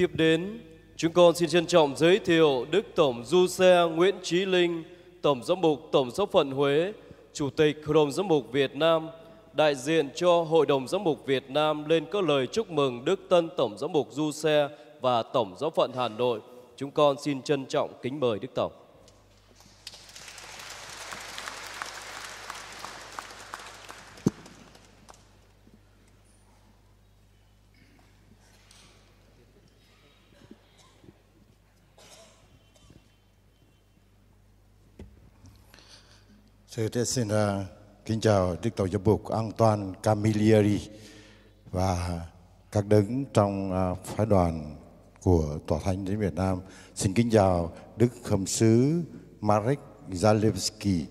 Tiếp đến, chúng con xin trân trọng giới thiệu Đức Tổng Du Xe Nguyễn Trí Linh, Tổng giám mục Tổng giáo phận Huế, Chủ tịch Hội đồng giám mục Việt Nam, đại diện cho Hội đồng giám mục Việt Nam lên có lời chúc mừng Đức Tân Tổng giám mục Du Xe và Tổng giáo phận Hà Nội. Chúng con xin trân trọng kính mời Đức Tổng. Sư Thế xin uh, kính chào Đức Tổ Giám mục Antoine Camilleri và các đấng trong uh, phái đoàn của Tòa Thánh đến Việt Nam. Xin kính chào Đức Khâm sứ Marek Zalewski.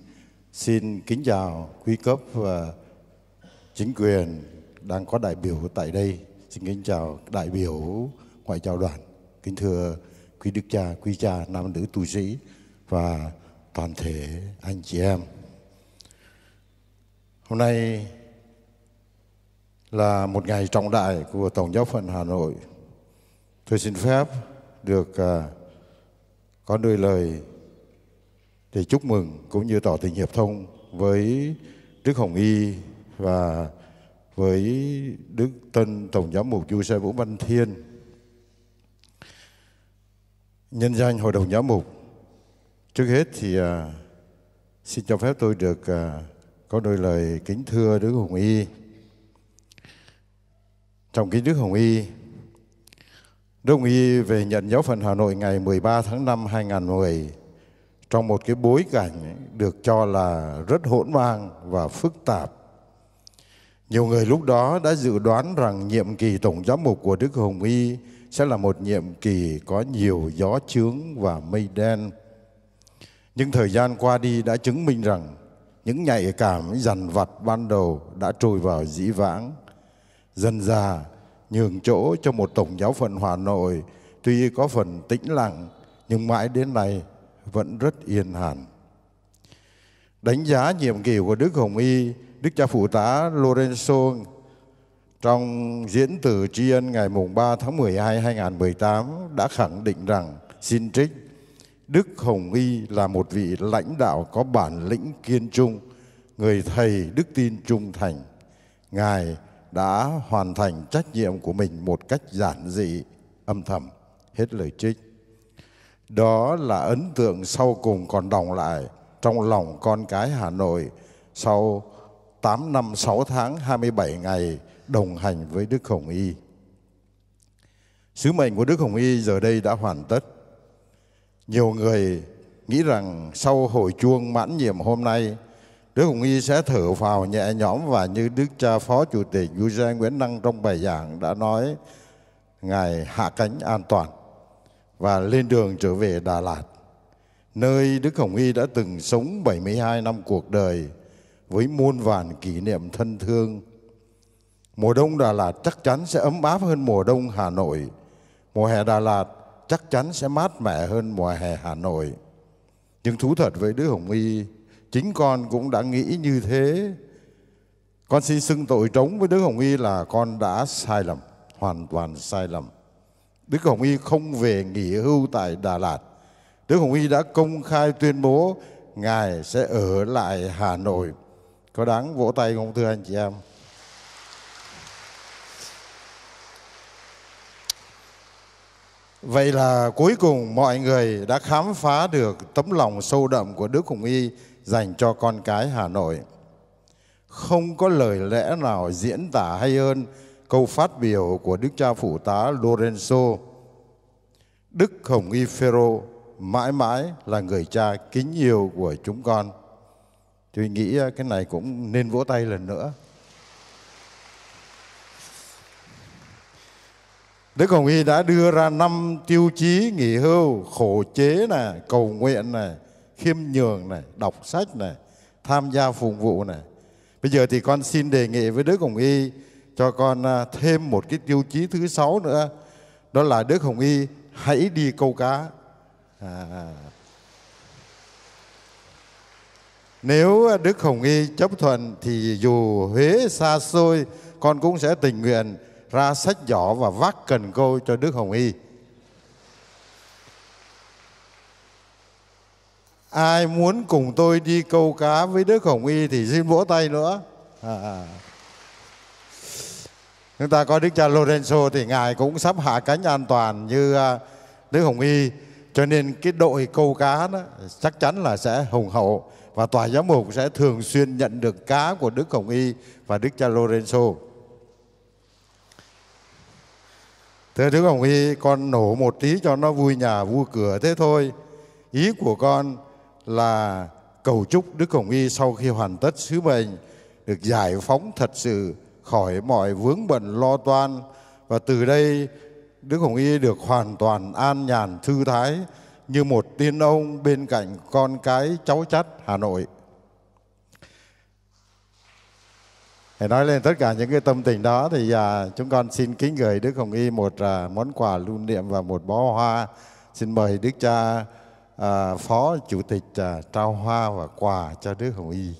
Xin kính chào quý cấp và chính quyền đang có đại biểu tại đây. Xin kính chào đại biểu ngoại giao đoàn. Kính thưa quý đức cha, quý cha, nam nữ tu sĩ và toàn thể anh chị em. Hôm nay là một ngày trọng đại của Tổng giáo phận Hà Nội. Tôi xin phép được à, có đôi lời để chúc mừng cũng như tỏ tình hiệp thông với Đức Hồng Y và với Đức Tân Tổng giám mục Du Xe Vũ Văn Thiên. Nhân danh Hội đồng Giám mục, trước hết thì à, xin cho phép tôi được à, có đôi lời kính thưa Đức Hồng Y. Trong kính Đức Hồng Y, Đức Hồng Y về nhận giáo phận Hà Nội ngày 13 tháng 5 2010 trong một cái bối cảnh được cho là rất hỗn mang và phức tạp. Nhiều người lúc đó đã dự đoán rằng nhiệm kỳ Tổng giám mục của Đức Hồng Y sẽ là một nhiệm kỳ có nhiều gió chướng và mây đen. Nhưng thời gian qua đi đã chứng minh rằng những nhạy cảm, dằn vặt ban đầu đã trôi vào dĩ vãng. Dần già, nhường chỗ cho một Tổng giáo phận Hà Nội tuy có phần tĩnh lặng nhưng mãi đến nay vẫn rất yên hàn. Đánh giá nhiệm kỳ của Đức Hồng Y, Đức cha phụ tá Lorenzo trong diễn từ tri ân ngày 3 tháng 12 2018 đã khẳng định rằng Xin trích. Đức Hồng Y là một vị lãnh đạo có bản lĩnh kiên trung, người thầy đức tin trung thành. Ngài đã hoàn thành trách nhiệm của mình một cách giản dị, âm thầm, hết lời trích. Đó là ấn tượng sau cùng còn đọng lại trong lòng con cái Hà Nội sau 8 năm 6 tháng 27 ngày đồng hành với Đức Hồng Y. Sứ mệnh của Đức Hồng Y giờ đây đã hoàn tất nhiều người nghĩ rằng sau hồi chuông mãn nhiệm hôm nay, Đức Hồng Y sẽ thở vào nhẹ nhõm và như Đức Cha Phó Chủ tịch Giuse Nguyễn Năng trong bài giảng đã nói, Ngài hạ cánh an toàn và lên đường trở về Đà Lạt, nơi Đức Hồng Y đã từng sống 72 năm cuộc đời với muôn vàn kỷ niệm thân thương. Mùa đông Đà Lạt chắc chắn sẽ ấm áp hơn mùa đông Hà Nội. Mùa hè Đà Lạt chắc chắn sẽ mát mẻ hơn mùa hè Hà Nội. Nhưng thú thật với Đức Hồng Y, chính con cũng đã nghĩ như thế. Con xin xưng tội trống với Đức Hồng Y là con đã sai lầm, hoàn toàn sai lầm. Đức Hồng Y không về nghỉ hưu tại Đà Lạt. Đức Hồng Y đã công khai tuyên bố Ngài sẽ ở lại Hà Nội. Có đáng vỗ tay không thưa anh chị em? Vậy là cuối cùng mọi người đã khám phá được tấm lòng sâu đậm của Đức Hùng Y dành cho con cái Hà Nội. Không có lời lẽ nào diễn tả hay hơn câu phát biểu của Đức cha phụ tá Lorenzo. Đức Hồng Y Phêrô mãi mãi là người cha kính yêu của chúng con. Tôi nghĩ cái này cũng nên vỗ tay lần nữa. Đức Hồng Y đã đưa ra năm tiêu chí nghỉ hưu, khổ chế này, cầu nguyện này, khiêm nhường này, đọc sách này, tham gia phục vụ này. Bây giờ thì con xin đề nghị với Đức Hồng Y cho con à, thêm một cái tiêu chí thứ sáu nữa. Đó là Đức Hồng Y hãy đi câu cá. À. Nếu Đức Hồng Y chấp thuận thì dù Huế xa xôi con cũng sẽ tình nguyện ra sách giỏ và vác cần câu cho Đức Hồng Y. Ai muốn cùng tôi đi câu cá với Đức Hồng Y thì xin vỗ tay nữa. À. à. Chúng ta có Đức cha Lorenzo thì Ngài cũng sắp hạ cánh an toàn như à, Đức Hồng Y. Cho nên cái đội câu cá đó chắc chắn là sẽ hùng hậu và tòa giám mục sẽ thường xuyên nhận được cá của Đức Hồng Y và Đức cha Lorenzo. thế Đức Hồng Y con nổ một tí cho nó vui nhà vui cửa thế thôi ý của con là cầu chúc đức hồng y sau khi hoàn tất sứ mệnh được giải phóng thật sự khỏi mọi vướng bận lo toan và từ đây đức hồng y được hoàn toàn an nhàn thư thái như một tiên ông bên cạnh con cái cháu chắt hà nội Để nói lên tất cả những cái tâm tình đó thì à, chúng con xin kính gửi Đức Hồng Y một à, món quà lưu niệm và một bó hoa. Xin mời Đức Cha à, Phó Chủ tịch à, trao hoa và quà cho Đức Hồng Y.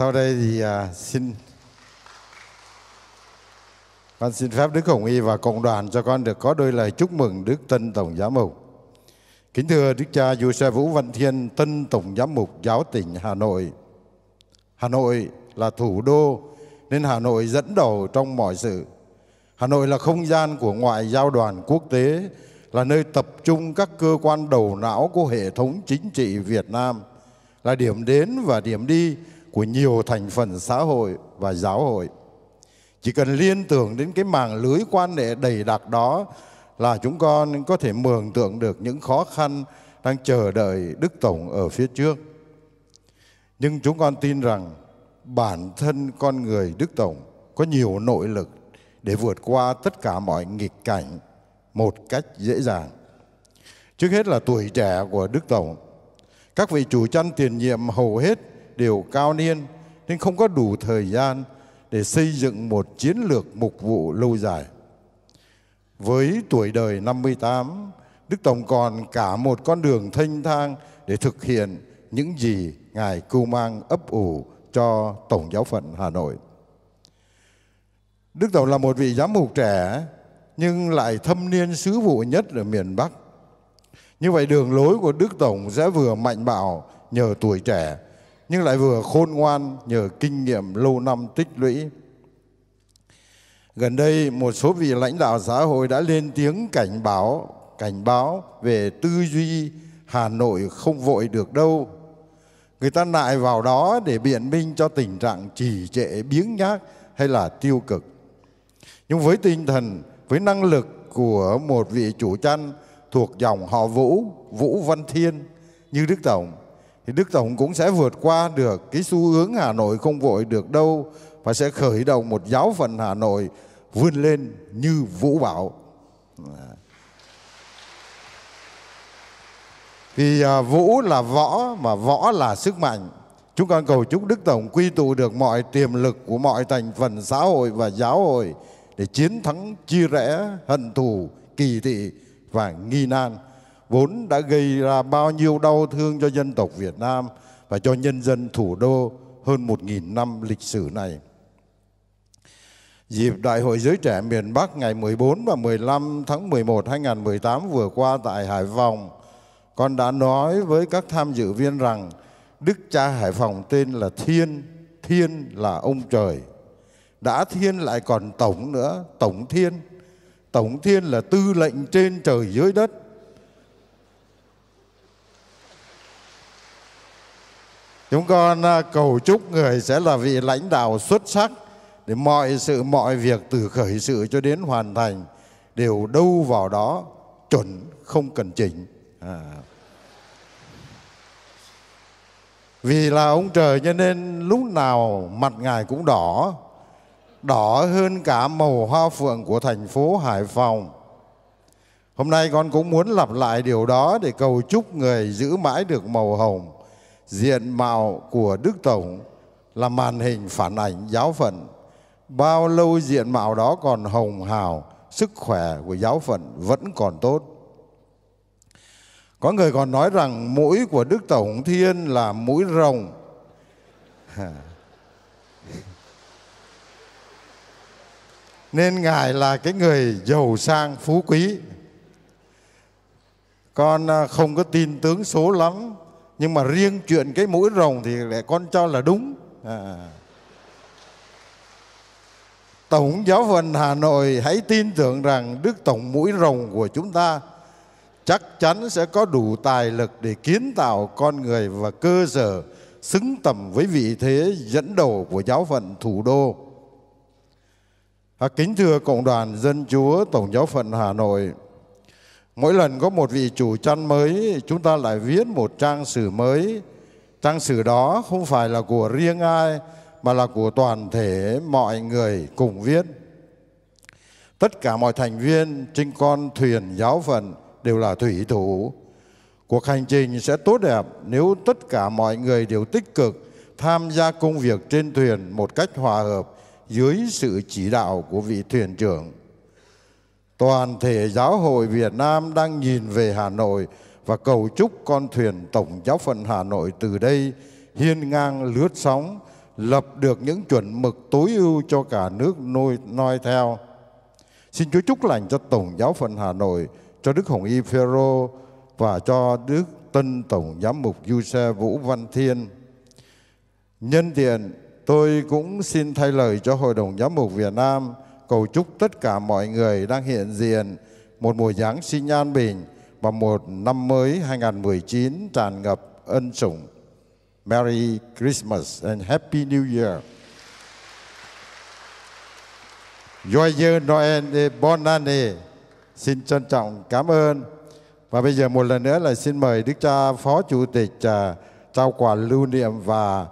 Sau đây thì uh, xin con xin phép Đức Hồng Y và cộng đoàn cho con được có đôi lời chúc mừng Đức Tân Tổng Giám mục. Kính thưa Đức Cha du Giuse Vũ Văn Thiên, Tân Tổng Giám mục Giáo tỉnh Hà Nội. Hà Nội là thủ đô nên Hà Nội dẫn đầu trong mọi sự. Hà Nội là không gian của ngoại giao đoàn quốc tế, là nơi tập trung các cơ quan đầu não của hệ thống chính trị Việt Nam, là điểm đến và điểm đi của nhiều thành phần xã hội và giáo hội. Chỉ cần liên tưởng đến cái mạng lưới quan hệ đầy đặc đó là chúng con có thể mường tượng được những khó khăn đang chờ đợi Đức Tổng ở phía trước. Nhưng chúng con tin rằng bản thân con người Đức Tổng có nhiều nội lực để vượt qua tất cả mọi nghịch cảnh một cách dễ dàng. Trước hết là tuổi trẻ của Đức Tổng. Các vị chủ chăn tiền nhiệm hầu hết đều cao niên nên không có đủ thời gian để xây dựng một chiến lược mục vụ lâu dài. Với tuổi đời 58, Đức Tổng còn cả một con đường thanh thang để thực hiện những gì Ngài cưu mang ấp ủ cho Tổng giáo phận Hà Nội. Đức Tổng là một vị giám mục trẻ nhưng lại thâm niên sứ vụ nhất ở miền Bắc. Như vậy đường lối của Đức Tổng sẽ vừa mạnh bạo nhờ tuổi trẻ nhưng lại vừa khôn ngoan nhờ kinh nghiệm lâu năm tích lũy. Gần đây, một số vị lãnh đạo xã hội đã lên tiếng cảnh báo cảnh báo về tư duy Hà Nội không vội được đâu. Người ta lại vào đó để biện minh cho tình trạng trì trệ biếng nhác hay là tiêu cực. Nhưng với tinh thần, với năng lực của một vị chủ chăn thuộc dòng họ Vũ, Vũ Văn Thiên như Đức Tổng, thì Đức Tổng cũng sẽ vượt qua được cái xu hướng Hà Nội không vội được đâu và sẽ khởi động một giáo phận Hà Nội vươn lên như vũ bảo Vì à, vũ là võ mà võ là sức mạnh. Chúng con cầu chúc Đức Tổng quy tụ được mọi tiềm lực của mọi thành phần xã hội và giáo hội để chiến thắng chia rẽ hận thù, kỳ thị và nghi nan vốn đã gây ra bao nhiêu đau thương cho dân tộc Việt Nam và cho nhân dân thủ đô hơn 1.000 năm lịch sử này. Dịp Đại hội Giới Trẻ miền Bắc ngày 14 và 15 tháng 11 2018 vừa qua tại Hải Phòng, con đã nói với các tham dự viên rằng Đức cha Hải Phòng tên là Thiên, Thiên là ông trời. Đã Thiên lại còn Tổng nữa, Tổng Thiên. Tổng Thiên là tư lệnh trên trời dưới đất Chúng con à, cầu chúc người sẽ là vị lãnh đạo xuất sắc để mọi sự, mọi việc từ khởi sự cho đến hoàn thành đều đâu vào đó chuẩn không cần chỉnh. À. Vì là ông trời cho nên lúc nào mặt Ngài cũng đỏ, đỏ hơn cả màu hoa phượng của thành phố Hải Phòng. Hôm nay con cũng muốn lặp lại điều đó để cầu chúc người giữ mãi được màu hồng diện mạo của Đức Tổng là màn hình phản ảnh giáo phận. Bao lâu diện mạo đó còn hồng hào, sức khỏe của giáo phận vẫn còn tốt. Có người còn nói rằng mũi của Đức Tổng Thiên là mũi rồng. Nên Ngài là cái người giàu sang phú quý. Con à, không có tin tướng số lắm nhưng mà riêng chuyện cái mũi rồng thì lại con cho là đúng à. Tổng giáo phận Hà Nội hãy tin tưởng rằng Đức Tổng mũi rồng của chúng ta chắc chắn sẽ có đủ tài lực để kiến tạo con người và cơ sở xứng tầm với vị thế dẫn đầu của giáo phận thủ đô. À, kính thưa Cộng đoàn Dân Chúa Tổng giáo phận Hà Nội, Mỗi lần có một vị chủ chăn mới, chúng ta lại viết một trang sử mới. Trang sử đó không phải là của riêng ai, mà là của toàn thể mọi người cùng viết. Tất cả mọi thành viên trên con thuyền giáo phận đều là thủy thủ. Cuộc hành trình sẽ tốt đẹp nếu tất cả mọi người đều tích cực tham gia công việc trên thuyền một cách hòa hợp dưới sự chỉ đạo của vị thuyền trưởng toàn thể giáo hội Việt Nam đang nhìn về Hà Nội và cầu chúc con thuyền Tổng giáo phận Hà Nội từ đây hiên ngang lướt sóng, lập được những chuẩn mực tối ưu cho cả nước noi, noi theo. Xin Chúa chúc lành cho Tổng giáo phận Hà Nội, cho Đức Hồng Y Phêrô và cho Đức Tân Tổng giám mục Du Xe Vũ Văn Thiên. Nhân tiện, tôi cũng xin thay lời cho Hội đồng Giám mục Việt Nam – cầu chúc tất cả mọi người đang hiện diện một mùa Giáng sinh an bình và một năm mới 2019 tràn ngập ân sủng. Merry Christmas and Happy New Year. Joyeux Noël et bonne année. Xin trân trọng cảm ơn. Và bây giờ một lần nữa là xin mời Đức Cha Phó Chủ tịch à, trao quà lưu niệm và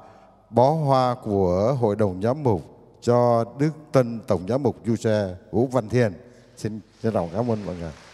bó hoa của Hội đồng Giám mục cho Đức Tân Tổng Giám mục Du Xe Vũ Văn Thiên. Xin trân trọng cảm ơn mọi người.